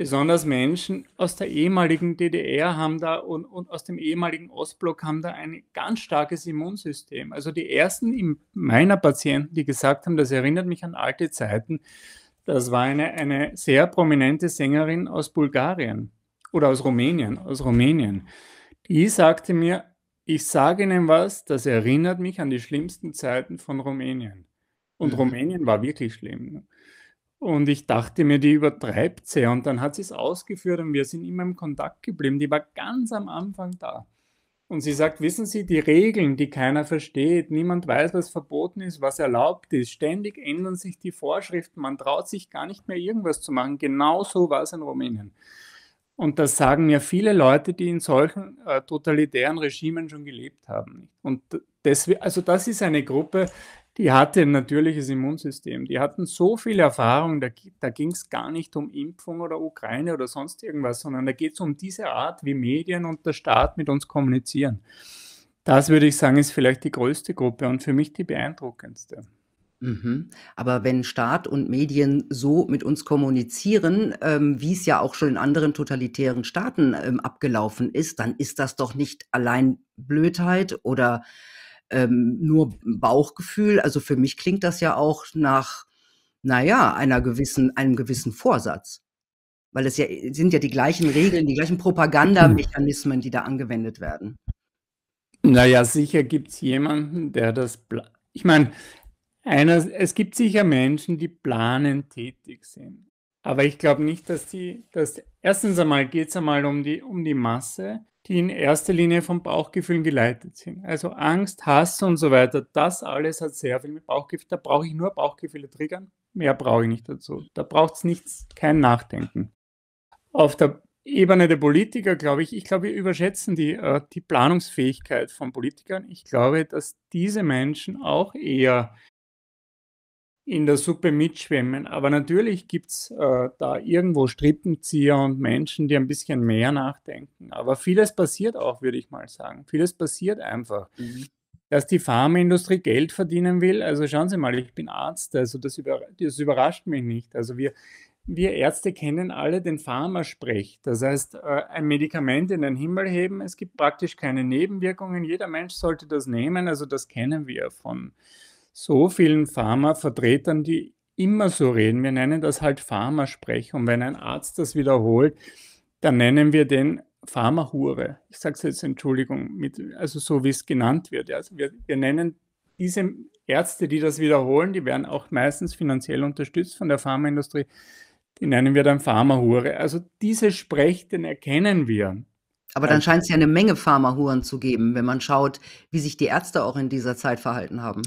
besonders Menschen aus der ehemaligen DDR haben da und, und aus dem ehemaligen Ostblock haben da ein ganz starkes Immunsystem. Also die ersten in meiner Patienten, die gesagt haben, das erinnert mich an alte Zeiten, das war eine, eine sehr prominente Sängerin aus Bulgarien oder aus Rumänien, aus Rumänien. Die sagte mir, ich sage Ihnen was, das erinnert mich an die schlimmsten Zeiten von Rumänien. Und Rumänien war wirklich schlimm. Ne? Und ich dachte mir, die übertreibt sie. Und dann hat sie es ausgeführt und wir sind immer im Kontakt geblieben. Die war ganz am Anfang da. Und sie sagt, wissen Sie, die Regeln, die keiner versteht, niemand weiß, was verboten ist, was erlaubt ist, ständig ändern sich die Vorschriften, man traut sich gar nicht mehr irgendwas zu machen. Genauso war es in Rumänien. Und das sagen mir viele Leute, die in solchen äh, totalitären Regimen schon gelebt haben. Und das, also das ist eine Gruppe, die hatte ein natürliches Immunsystem. Die hatten so viel Erfahrung, da, da ging es gar nicht um Impfung oder Ukraine oder sonst irgendwas, sondern da geht es um diese Art, wie Medien und der Staat mit uns kommunizieren. Das würde ich sagen, ist vielleicht die größte Gruppe und für mich die beeindruckendste. Mhm. Aber wenn Staat und Medien so mit uns kommunizieren, ähm, wie es ja auch schon in anderen totalitären Staaten ähm, abgelaufen ist, dann ist das doch nicht allein Blödheit oder ähm, nur Bauchgefühl. Also für mich klingt das ja auch nach, naja, einer gewissen, einem gewissen Vorsatz. Weil es ja sind ja die gleichen Regeln, die gleichen Propagandamechanismen, die da angewendet werden. Naja, sicher gibt es jemanden, der das. Ich meine, es gibt sicher Menschen, die planend tätig sind. Aber ich glaube nicht, dass die, dass erstens einmal geht es einmal um die, um die Masse die in erster Linie von Bauchgefühlen geleitet sind. Also Angst, Hass und so weiter, das alles hat sehr viel mit Bauchgefühl. Da brauche ich nur Bauchgefühle triggern, mehr brauche ich nicht dazu. Da braucht es nichts, kein Nachdenken. Auf der Ebene der Politiker, glaube ich, ich glaube, wir überschätzen die, äh, die Planungsfähigkeit von Politikern. Ich glaube, dass diese Menschen auch eher in der Suppe mitschwimmen. Aber natürlich gibt es äh, da irgendwo Strippenzieher und Menschen, die ein bisschen mehr nachdenken. Aber vieles passiert auch, würde ich mal sagen. Vieles passiert einfach. Mhm. Dass die Pharmaindustrie Geld verdienen will, also schauen Sie mal, ich bin Arzt, also das, über, das überrascht mich nicht. Also wir, wir Ärzte kennen alle den Pharmasprech. Das heißt, äh, ein Medikament in den Himmel heben, es gibt praktisch keine Nebenwirkungen, jeder Mensch sollte das nehmen, also das kennen wir von, äh, so vielen Pharmavertretern, die immer so reden. Wir nennen das halt Pharmasprech. Und wenn ein Arzt das wiederholt, dann nennen wir den Pharmahure. Ich sage es jetzt, Entschuldigung, mit, also so wie es genannt wird. Also wir, wir nennen diese Ärzte, die das wiederholen, die werden auch meistens finanziell unterstützt von der Pharmaindustrie. Die nennen wir dann Pharmahure. Also diese Sprech, den erkennen wir. Aber dann scheint es ja eine Menge Pharmahuren zu geben, wenn man schaut, wie sich die Ärzte auch in dieser Zeit verhalten haben.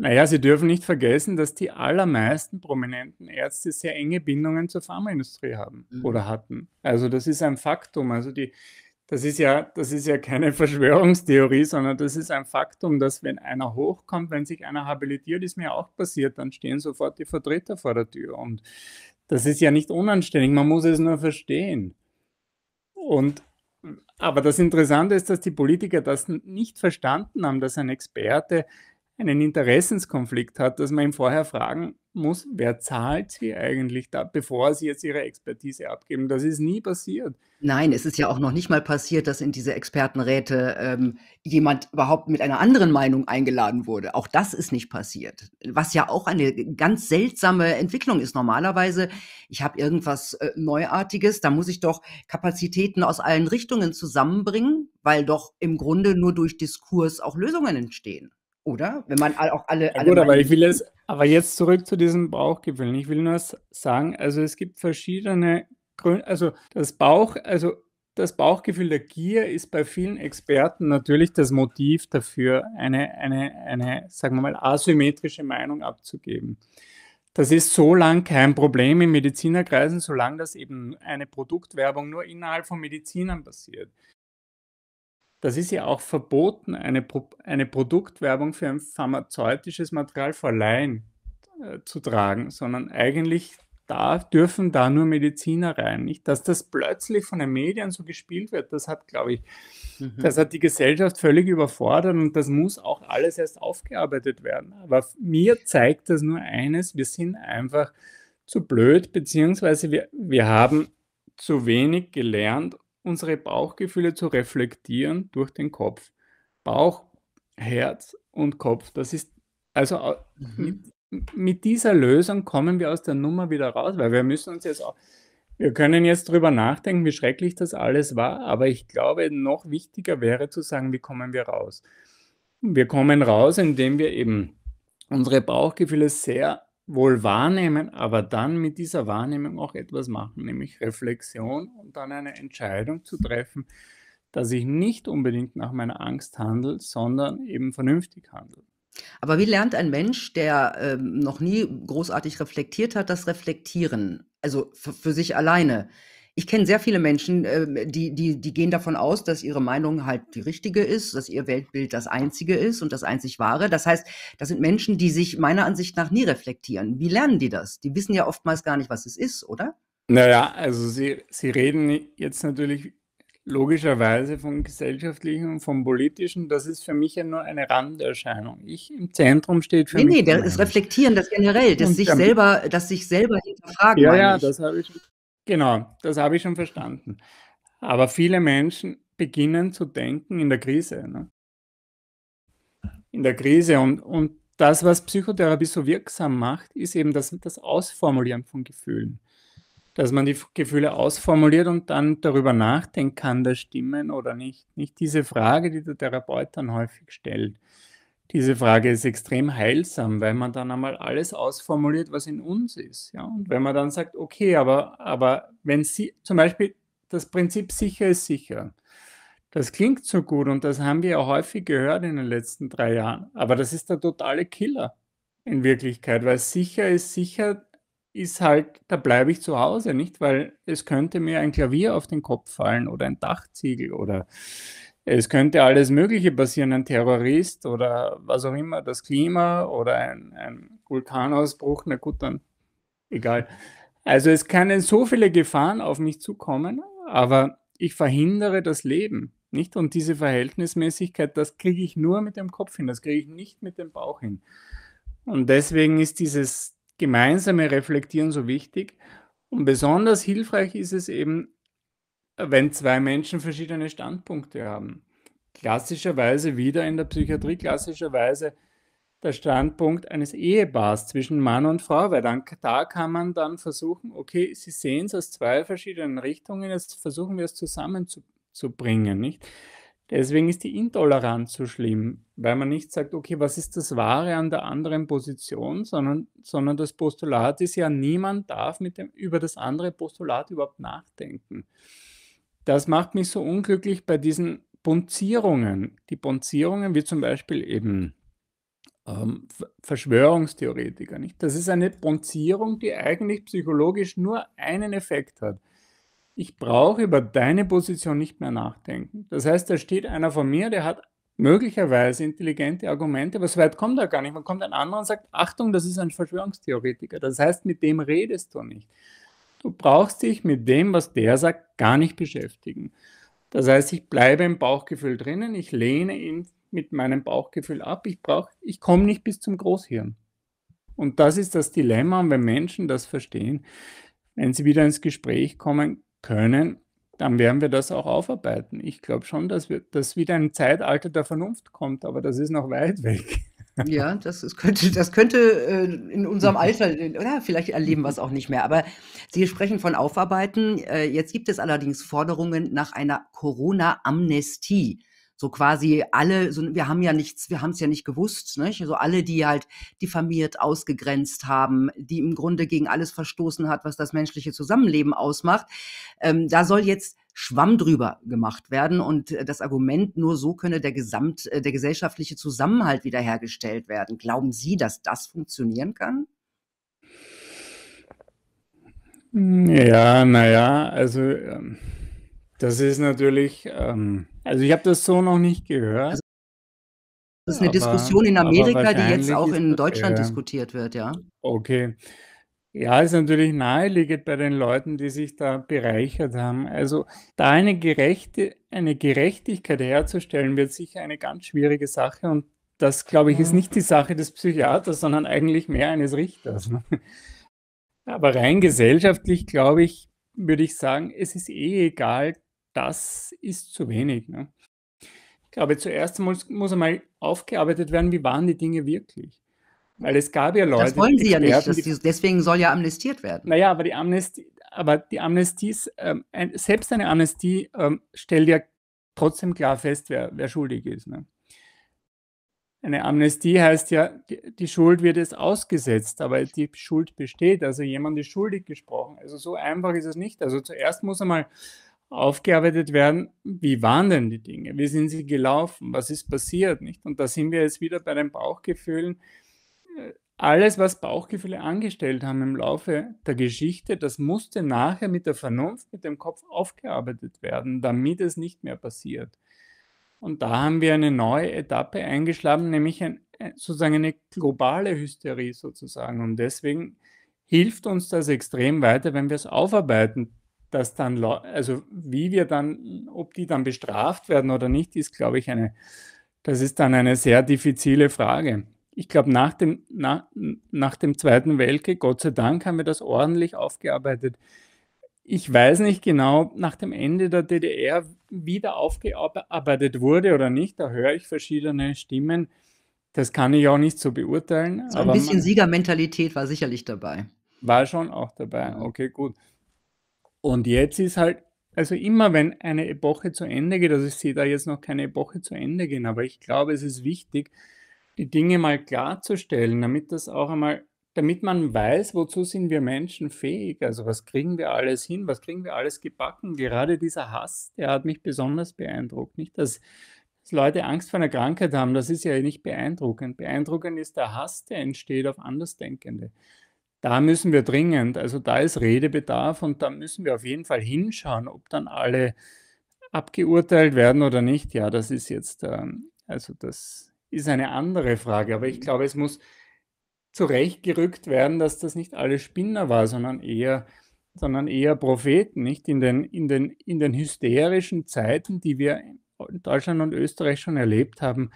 Naja, Sie dürfen nicht vergessen, dass die allermeisten prominenten Ärzte sehr enge Bindungen zur Pharmaindustrie haben mhm. oder hatten. Also das ist ein Faktum. Also die, das ist ja, das ist ja keine Verschwörungstheorie, sondern das ist ein Faktum, dass wenn einer hochkommt, wenn sich einer habilitiert, ist mir auch passiert, dann stehen sofort die Vertreter vor der Tür. Und das ist ja nicht unanständig, man muss es nur verstehen. Und aber das Interessante ist, dass die Politiker das nicht verstanden haben, dass ein Experte einen Interessenskonflikt hat, dass man ihn vorher fragen muss, wer zahlt sie eigentlich da, bevor sie jetzt ihre Expertise abgeben. Das ist nie passiert. Nein, es ist ja auch noch nicht mal passiert, dass in diese Expertenräte ähm, jemand überhaupt mit einer anderen Meinung eingeladen wurde. Auch das ist nicht passiert. Was ja auch eine ganz seltsame Entwicklung ist. Normalerweise, ich habe irgendwas äh, Neuartiges, da muss ich doch Kapazitäten aus allen Richtungen zusammenbringen, weil doch im Grunde nur durch Diskurs auch Lösungen entstehen. Oder? Wenn man auch alle. alle gut, aber ich will jetzt, aber jetzt zurück zu diesen Bauchgefühlen. Ich will nur sagen, also es gibt verschiedene Gründe, also das Bauch, also das Bauchgefühl der Gier ist bei vielen Experten natürlich das Motiv dafür, eine, eine, eine sagen wir mal, asymmetrische Meinung abzugeben. Das ist so lang kein Problem in Medizinerkreisen, solange das eben eine Produktwerbung nur innerhalb von Medizinern passiert. Das ist ja auch verboten, eine, Pro eine Produktwerbung für ein pharmazeutisches Material vor Laien äh, zu tragen, sondern eigentlich da dürfen da nur Mediziner rein. Nicht, dass das plötzlich von den Medien so gespielt wird, das hat, glaube ich, mhm. das hat die Gesellschaft völlig überfordert und das muss auch alles erst aufgearbeitet werden. Aber mir zeigt das nur eines, wir sind einfach zu blöd, beziehungsweise wir, wir haben zu wenig gelernt, unsere Bauchgefühle zu reflektieren durch den Kopf. Bauch, Herz und Kopf. Das ist also mhm. mit, mit, dieser Lösung kommen wir aus der Nummer wieder raus, weil wir müssen uns jetzt auch, wir können jetzt drüber nachdenken, wie schrecklich das alles war, aber ich glaube, noch wichtiger wäre zu sagen, wie kommen wir raus? Wir kommen raus, indem wir eben unsere Bauchgefühle sehr wohl wahrnehmen, aber dann mit dieser Wahrnehmung auch etwas machen, nämlich Reflexion und dann eine Entscheidung zu treffen, dass ich nicht unbedingt nach meiner Angst handle, sondern eben vernünftig handle. Aber wie lernt ein Mensch, der äh, noch nie großartig reflektiert hat, das Reflektieren? Also für, für sich alleine ich kenne sehr viele Menschen, ähm, die, die, die gehen davon aus, dass ihre Meinung halt die richtige ist, dass ihr Weltbild das einzige ist und das einzig wahre. Das heißt, das sind Menschen, die sich meiner Ansicht nach nie reflektieren. Wie lernen die das? Die wissen ja oftmals gar nicht, was es ist, oder? Naja, also Sie, Sie reden jetzt natürlich logischerweise vom gesellschaftlichen und vom politischen, das ist für mich ja nur eine Randerscheinung. Ich im Zentrum steht für nee, mich. Nee, nee, das Reflektieren, das generell, das sich selber, das sich selber hinterfragen. Ja, ja, ich. das habe ich schon Genau, das habe ich schon verstanden. Aber viele Menschen beginnen zu denken in der Krise. Ne? In der Krise. Und, und das, was Psychotherapie so wirksam macht, ist eben das, das Ausformulieren von Gefühlen. Dass man die Gefühle ausformuliert und dann darüber nachdenkt, kann das stimmen oder nicht. Nicht diese Frage, die der Therapeut dann häufig stellt. Diese Frage ist extrem heilsam, weil man dann einmal alles ausformuliert, was in uns ist. Ja? Und wenn man dann sagt, okay, aber, aber wenn Sie zum Beispiel das Prinzip sicher ist sicher. Das klingt so gut und das haben wir ja häufig gehört in den letzten drei Jahren. Aber das ist der totale Killer in Wirklichkeit, weil sicher ist sicher ist halt, da bleibe ich zu Hause, nicht? Weil es könnte mir ein Klavier auf den Kopf fallen oder ein Dachziegel oder es könnte alles Mögliche passieren, ein Terrorist oder was auch immer, das Klima oder ein, ein Vulkanausbruch, na gut, dann egal. Also es können so viele Gefahren auf mich zukommen, aber ich verhindere das Leben, nicht? Und diese Verhältnismäßigkeit, das kriege ich nur mit dem Kopf hin, das kriege ich nicht mit dem Bauch hin. Und deswegen ist dieses gemeinsame Reflektieren so wichtig. Und besonders hilfreich ist es eben, wenn zwei Menschen verschiedene Standpunkte haben. Klassischerweise wieder in der Psychiatrie, klassischerweise der Standpunkt eines Ehepaars zwischen Mann und Frau, weil dann, da kann man dann versuchen, okay, sie sehen es aus zwei verschiedenen Richtungen, jetzt versuchen wir es zusammenzubringen, nicht? Deswegen ist die Intoleranz so schlimm, weil man nicht sagt, okay, was ist das Wahre an der anderen Position, sondern, sondern das Postulat ist ja, niemand darf mit dem, über das andere Postulat überhaupt nachdenken das macht mich so unglücklich bei diesen Punzierungen. Die Punzierungen, wie zum Beispiel eben ähm, Verschwörungstheoretiker. Nicht? Das ist eine Punzierung, die eigentlich psychologisch nur einen Effekt hat. Ich brauche über deine Position nicht mehr nachdenken. Das heißt, da steht einer von mir, der hat möglicherweise intelligente Argumente, aber so weit kommt er gar nicht. Man kommt ein anderer und sagt, Achtung, das ist ein Verschwörungstheoretiker. Das heißt, mit dem redest du nicht. Du brauchst dich mit dem, was der sagt, gar nicht beschäftigen. Das heißt, ich bleibe im Bauchgefühl drinnen, ich lehne ihn mit meinem Bauchgefühl ab, ich, brauch, ich komme nicht bis zum Großhirn. Und das ist das Dilemma, und wenn Menschen das verstehen, wenn sie wieder ins Gespräch kommen können, dann werden wir das auch aufarbeiten. Ich glaube schon, dass das wieder ein Zeitalter der Vernunft kommt, aber das ist noch weit weg. Ja, das das könnte, das könnte äh, in unserem mhm. Alter, äh, oder vielleicht erleben wir es auch nicht mehr. Aber Sie sprechen von Aufarbeiten. Äh, jetzt gibt es allerdings Forderungen nach einer Corona-Amnestie so quasi alle, so, wir haben ja nichts, wir haben es ja nicht gewusst, nicht? also alle, die halt diffamiert, ausgegrenzt haben, die im Grunde gegen alles verstoßen hat, was das menschliche Zusammenleben ausmacht, ähm, da soll jetzt Schwamm drüber gemacht werden und äh, das Argument, nur so könne der Gesamt, äh, der gesellschaftliche Zusammenhalt wiederhergestellt werden. Glauben Sie, dass das funktionieren kann? Ja, naja, also ähm, das ist natürlich ähm, also ich habe das so noch nicht gehört. Also, das ist eine aber, Diskussion in Amerika, die jetzt auch in Deutschland äh, diskutiert wird, ja. Okay. Ja, ist natürlich naheliegend bei den Leuten, die sich da bereichert haben. Also da eine, gerechte, eine Gerechtigkeit herzustellen, wird sicher eine ganz schwierige Sache. Und das, glaube ich, ist mhm. nicht die Sache des Psychiaters, sondern eigentlich mehr eines Richters. Ne? Aber rein gesellschaftlich, glaube ich, würde ich sagen, es ist eh egal, das ist zu wenig. Ne? Ich glaube, zuerst muss, muss einmal aufgearbeitet werden, wie waren die Dinge wirklich. Weil es gab ja Leute. Das wollen sie Experten, ja nicht. Die, deswegen soll ja amnestiert werden. Naja, aber die Amnestie, aber die Amnestie ist, ähm, selbst eine Amnestie ähm, stellt ja trotzdem klar fest, wer, wer schuldig ist. Ne? Eine Amnestie heißt ja, die, die Schuld wird jetzt ausgesetzt, aber die Schuld besteht. Also jemand ist schuldig gesprochen. Also so einfach ist es nicht. Also zuerst muss einmal aufgearbeitet werden, wie waren denn die Dinge, wie sind sie gelaufen, was ist passiert, nicht? Und da sind wir jetzt wieder bei den Bauchgefühlen. Äh, alles, was Bauchgefühle angestellt haben im Laufe der Geschichte, das musste nachher mit der Vernunft, mit dem Kopf aufgearbeitet werden, damit es nicht mehr passiert. Und da haben wir eine neue Etappe eingeschlagen, nämlich ein, äh, sozusagen eine globale Hysterie sozusagen. Und deswegen hilft uns das extrem weiter, wenn wir es aufarbeiten dass dann, also wie wir dann, ob die dann bestraft werden oder nicht, ist, glaube ich, eine, das ist dann eine sehr diffizile Frage. Ich glaube, nach dem, nach, nach dem Zweiten Weltkrieg, Gott sei Dank, haben wir das ordentlich aufgearbeitet. Ich weiß nicht genau, nach dem Ende der DDR wieder aufgearbeitet wurde oder nicht. Da höre ich verschiedene Stimmen. Das kann ich auch nicht so beurteilen. So ein bisschen man, Siegermentalität war sicherlich dabei. War schon auch dabei. Okay, gut. Und jetzt ist halt, also immer wenn eine Epoche zu Ende geht, also ich sehe da jetzt noch keine Epoche zu Ende gehen, aber ich glaube, es ist wichtig, die Dinge mal klarzustellen, damit das auch einmal, damit man weiß, wozu sind wir Menschen fähig, also was kriegen wir alles hin, was kriegen wir alles gebacken. Gerade dieser Hass, der hat mich besonders beeindruckt. Nicht, dass, dass Leute Angst vor einer Krankheit haben, das ist ja nicht beeindruckend. Beeindruckend ist der Hass, der entsteht auf Andersdenkende. Da müssen wir dringend, also da ist Redebedarf und da müssen wir auf jeden Fall hinschauen, ob dann alle abgeurteilt werden oder nicht. Ja, das ist jetzt, ähm, also das ist eine andere Frage, aber ich mhm. glaube, es muss zurechtgerückt werden, dass das nicht alle Spinner war, sondern eher, sondern eher Propheten, nicht? In den, in, den, in den hysterischen Zeiten, die wir in Deutschland und Österreich schon erlebt haben,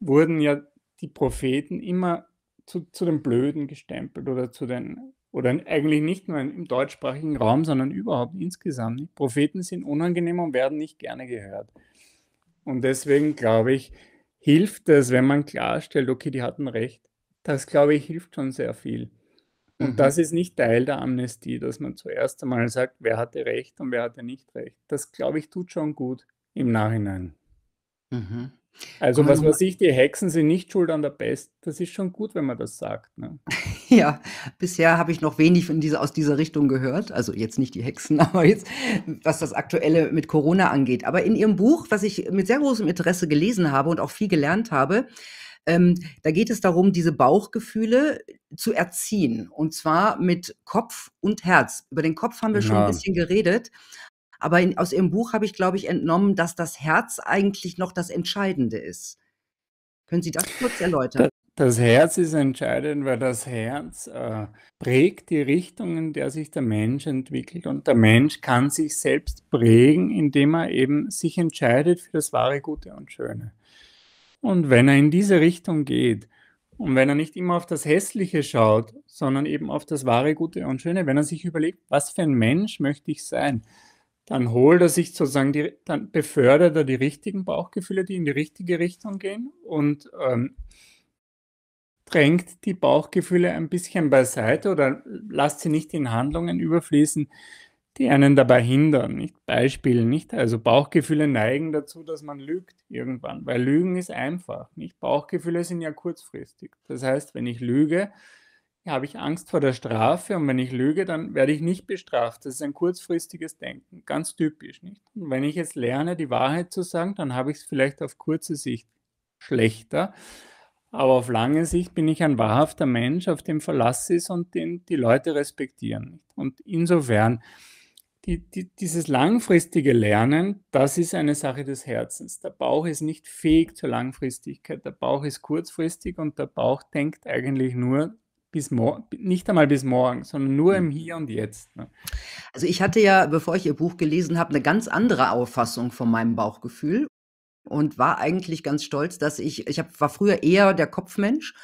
wurden ja die Propheten immer zu, zu den Blöden gestempelt oder zu den, oder eigentlich nicht nur im deutschsprachigen Raum, sondern überhaupt insgesamt. Propheten sind unangenehm und werden nicht gerne gehört. Und deswegen glaube ich, hilft es, wenn man klarstellt, okay, die hatten recht. Das, glaube ich, hilft schon sehr viel. Und mhm. das ist nicht Teil der Amnestie, dass man zuerst einmal sagt, wer hatte recht und wer hatte nicht recht. Das, glaube ich, tut schon gut im Nachhinein. Mhm. Also was weiß ich, die Hexen sind nicht schuld an der Pest. Das ist schon gut, wenn man das sagt. Ne? Ja, bisher habe ich noch wenig von dieser, aus dieser Richtung gehört. Also jetzt nicht die Hexen, aber jetzt, was das Aktuelle mit Corona angeht. Aber in Ihrem Buch, was ich mit sehr großem Interesse gelesen habe und auch viel gelernt habe, ähm, da geht es darum, diese Bauchgefühle zu erziehen. Und zwar mit Kopf und Herz. Über den Kopf haben wir schon ein bisschen geredet. Aber in, aus Ihrem Buch habe ich, glaube ich, entnommen, dass das Herz eigentlich noch das Entscheidende ist. Können Sie das kurz erläutern? Das Herz ist entscheidend, weil das Herz äh, prägt die Richtung, in der sich der Mensch entwickelt. Und der Mensch kann sich selbst prägen, indem er eben sich entscheidet für das wahre Gute und Schöne. Und wenn er in diese Richtung geht und wenn er nicht immer auf das Hässliche schaut, sondern eben auf das wahre Gute und Schöne, wenn er sich überlegt, was für ein Mensch möchte ich sein, dann holt er sich sozusagen, die, dann befördert er die richtigen Bauchgefühle, die in die richtige Richtung gehen und ähm, drängt die Bauchgefühle ein bisschen beiseite oder lasst sie nicht in Handlungen überfließen, die einen dabei hindern. Nicht Beispiel, nicht? Also Bauchgefühle neigen dazu, dass man lügt irgendwann, weil Lügen ist einfach, nicht? Bauchgefühle sind ja kurzfristig. Das heißt, wenn ich lüge, habe ich Angst vor der Strafe und wenn ich lüge, dann werde ich nicht bestraft. Das ist ein kurzfristiges Denken, ganz typisch, nicht? Und wenn ich jetzt lerne, die Wahrheit zu sagen, dann habe ich es vielleicht auf kurze Sicht schlechter, aber auf lange Sicht bin ich ein wahrhafter Mensch, auf dem Verlass ist und den die Leute respektieren. Und insofern, die, die, dieses langfristige Lernen, das ist eine Sache des Herzens. Der Bauch ist nicht fähig zur Langfristigkeit. Der Bauch ist kurzfristig und der Bauch denkt eigentlich nur bis nicht einmal bis morgen, sondern nur im mhm. Hier und Jetzt. Ne? Also ich hatte ja, bevor ich Ihr Buch gelesen habe, eine ganz andere Auffassung von meinem Bauchgefühl und war eigentlich ganz stolz, dass ich, ich hab, war früher eher der Kopfmensch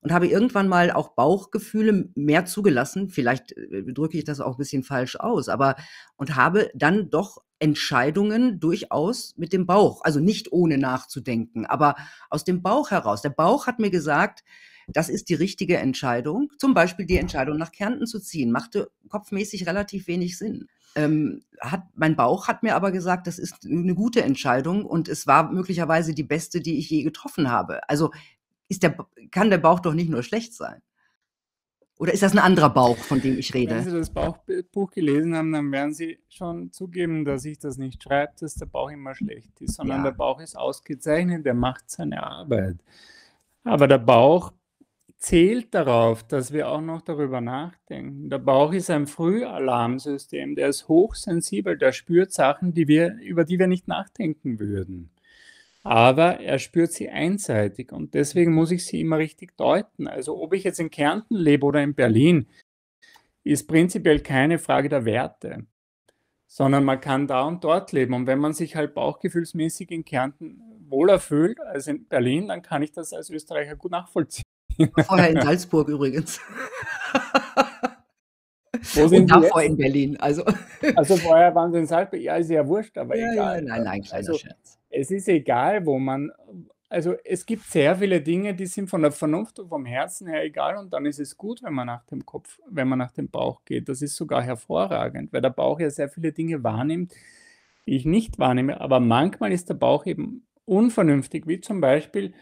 und habe irgendwann mal auch Bauchgefühle mehr zugelassen. Vielleicht äh, drücke ich das auch ein bisschen falsch aus, aber und habe dann doch Entscheidungen durchaus mit dem Bauch, also nicht ohne nachzudenken, aber aus dem Bauch heraus. Der Bauch hat mir gesagt, das ist die richtige Entscheidung. Zum Beispiel die Entscheidung, nach Kärnten zu ziehen, machte kopfmäßig relativ wenig Sinn. Ähm, hat, mein Bauch hat mir aber gesagt, das ist eine gute Entscheidung und es war möglicherweise die beste, die ich je getroffen habe. Also ist der, kann der Bauch doch nicht nur schlecht sein. Oder ist das ein anderer Bauch, von dem ich rede? Wenn Sie das Bauchbuch gelesen haben, dann werden Sie schon zugeben, dass ich das nicht schreibe, dass der Bauch immer schlecht ist, sondern ja. der Bauch ist ausgezeichnet, der macht seine Arbeit. Aber der Bauch zählt darauf, dass wir auch noch darüber nachdenken. Der Bauch ist ein Frühalarmsystem, der ist hochsensibel, der spürt Sachen, die wir, über die wir nicht nachdenken würden. Aber er spürt sie einseitig und deswegen muss ich sie immer richtig deuten. Also ob ich jetzt in Kärnten lebe oder in Berlin, ist prinzipiell keine Frage der Werte, sondern man kann da und dort leben. Und wenn man sich halt bauchgefühlsmäßig in Kärnten wohler fühlt als in Berlin, dann kann ich das als Österreicher gut nachvollziehen. Vorher in Salzburg übrigens. Wo sind und davor in Berlin. Also. also vorher waren sie in Salzburg. Ja, ist ja wurscht, aber ja, egal. Ja, nein, nein, kleiner also, Scherz. Es ist egal, wo man. Also es gibt sehr viele Dinge, die sind von der Vernunft und vom Herzen her egal und dann ist es gut, wenn man nach dem Kopf, wenn man nach dem Bauch geht. Das ist sogar hervorragend, weil der Bauch ja sehr viele Dinge wahrnimmt, die ich nicht wahrnehme. Aber manchmal ist der Bauch eben unvernünftig, wie zum Beispiel,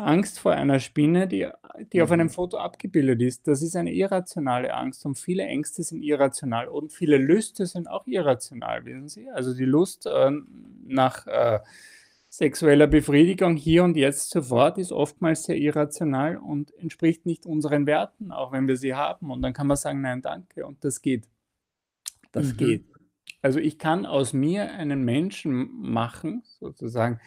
Angst vor einer Spinne, die, die auf einem mhm. Foto abgebildet ist. Das ist eine irrationale Angst und viele Ängste sind irrational und viele Lüste sind auch irrational, wissen Sie? Also die Lust äh, nach äh, sexueller Befriedigung hier und jetzt sofort ist oftmals sehr irrational und entspricht nicht unseren Werten, auch wenn wir sie haben. Und dann kann man sagen, nein, danke und das geht. Das mhm. geht. Also ich kann aus mir einen Menschen machen, sozusagen,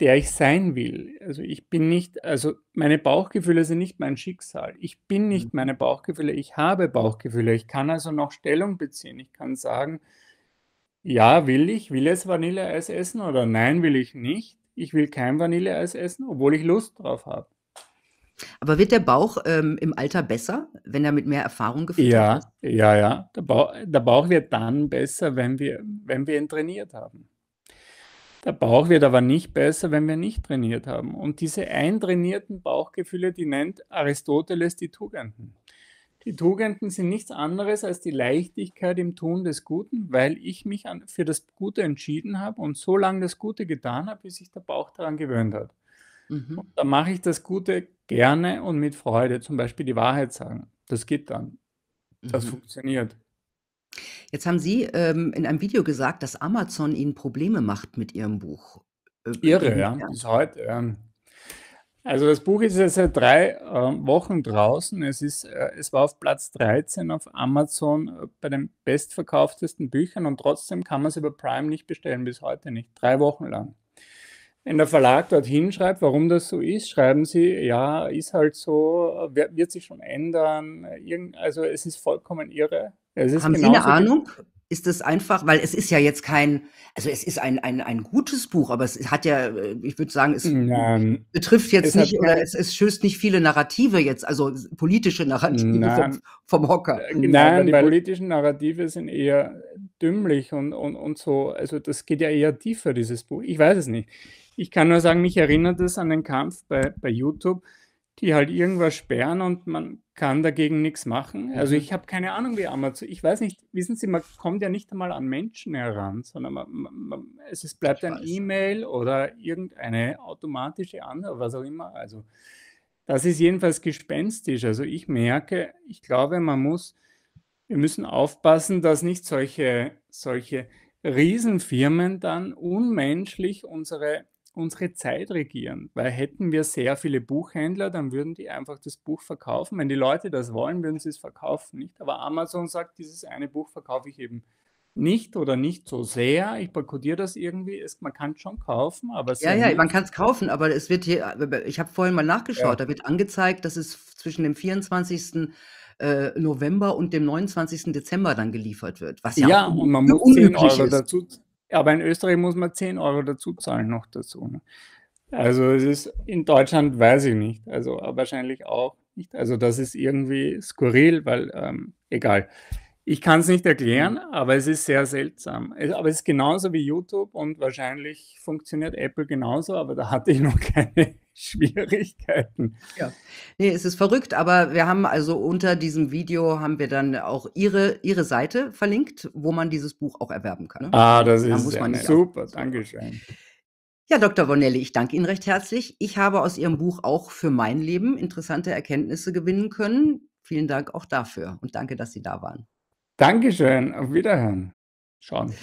der ich sein will. Also ich bin nicht, also meine Bauchgefühle sind nicht mein Schicksal. Ich bin nicht mhm. meine Bauchgefühle, ich habe Bauchgefühle. Ich kann also noch Stellung beziehen. Ich kann sagen, ja, will ich, will es Vanilleeis essen oder nein, will ich nicht. Ich will kein Vanilleeis essen, obwohl ich Lust drauf habe. Aber wird der Bauch ähm, im Alter besser, wenn er mit mehr Erfahrung gefüttert ja, Ja, ja, ja. Der, Bauch, der Bauch wird dann besser, wenn wir, wenn wir ihn trainiert haben. Der Bauch wird aber nicht besser, wenn wir nicht trainiert haben. Und diese eintrainierten Bauchgefühle, die nennt Aristoteles die Tugenden. Die Tugenden sind nichts anderes als die Leichtigkeit im Tun des Guten, weil ich mich für das Gute entschieden habe und so lange das Gute getan habe, bis sich der Bauch daran gewöhnt hat. Mhm. da mache ich das Gute gerne und mit Freude, zum Beispiel die Wahrheit sagen. Das geht dann. Das mhm. funktioniert. Jetzt haben Sie ähm, in einem Video gesagt, dass Amazon Ihnen Probleme macht mit Ihrem Buch. Äh, äh, irre, ja, bis heute. Ähm, also das Buch ist jetzt seit drei äh, Wochen draußen. Es, ist, äh, es war auf Platz 13 auf Amazon äh, bei den bestverkauftesten Büchern und trotzdem kann man es über Prime nicht bestellen, bis heute nicht. Drei Wochen lang. Wenn der Verlag dorthin schreibt, warum das so ist, schreiben sie, ja, ist halt so, wird, wird sich schon ändern. Irgend, also es ist vollkommen irre. Haben Sie eine Ahnung? Ist das einfach, weil es ist ja jetzt kein, also es ist ein, ein, ein gutes Buch, aber es hat ja, äh, ich würde sagen, es Nein. betrifft jetzt es nicht, hat, oder es, es schößt nicht viele Narrative jetzt, also politische Narrative vom, vom, Hocker. Äh, nein, die politischen Narrative sind eher dümmlich und, und, und so, also das geht ja eher tiefer, dieses Buch. Ich weiß es nicht. Ich kann nur sagen, mich erinnert es an den Kampf bei, bei YouTube, die halt irgendwas sperren und man kann dagegen nichts machen. Also ich habe keine Ahnung, wie Amazon, ich weiß nicht, wissen Sie, man kommt ja nicht einmal an Menschen heran, sondern man, man, es bleibt ein E-Mail oder irgendeine automatische andere, was auch immer. Also das ist jedenfalls gespenstisch. Also ich merke, ich glaube, man muss, wir müssen aufpassen, dass nicht solche, solche Riesenfirmen dann unmenschlich unsere unsere Zeit regieren. Weil hätten wir sehr viele Buchhändler, dann würden die einfach das Buch verkaufen. Wenn die Leute das wollen, würden sie es verkaufen, nicht? Aber Amazon sagt, dieses eine Buch verkaufe ich eben nicht oder nicht so sehr. Ich boykottiere das irgendwie. Es, man kann es schon kaufen, aber Ja, ja, man kann es kaufen, aber es wird hier, äh, ich habe vorhin mal nachgeschaut, ja. da wird angezeigt, dass es zwischen dem 24. Äh, November und dem 29. Dezember dann geliefert wird. Was ja, ja und man muss 10 Euro ist. dazu aber in Österreich muss man 10 Euro dazu zahlen noch dazu. Ne? Also es ist in Deutschland weiß ich nicht. Also wahrscheinlich auch nicht. Also das ist irgendwie skurril, weil ähm, egal. Ich kann es nicht erklären, mhm. aber es ist sehr seltsam. Aber es ist genauso wie YouTube und wahrscheinlich funktioniert Apple genauso, aber da hatte ich noch keine Schwierigkeiten. Ja. Nee, es ist verrückt, aber wir haben also unter diesem Video haben wir dann auch ihre, ihre Seite verlinkt, wo man dieses Buch auch erwerben kann. Ne? Ah, das da ist ja super, Dankeschön. Ja, Dr. Bonelli, ich danke Ihnen recht herzlich. Ich habe aus Ihrem Buch auch für mein Leben interessante Erkenntnisse gewinnen können. Vielen Dank auch dafür und danke, dass Sie da waren. Dankeschön, auf Wiederhören. Schauen.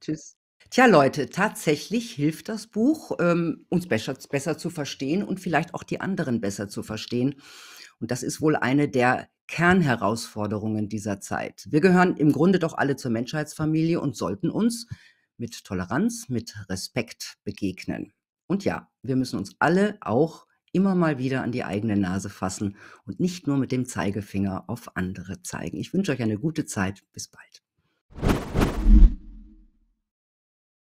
Tschüss. Tja, Leute, tatsächlich hilft das Buch, ähm, uns besser, besser zu verstehen und vielleicht auch die anderen besser zu verstehen. Und das ist wohl eine der Kernherausforderungen dieser Zeit. Wir gehören im Grunde doch alle zur Menschheitsfamilie und sollten uns mit Toleranz, mit Respekt begegnen. Und ja, wir müssen uns alle auch immer mal wieder an die eigene Nase fassen und nicht nur mit dem Zeigefinger auf andere zeigen. Ich wünsche euch eine gute Zeit. Bis bald.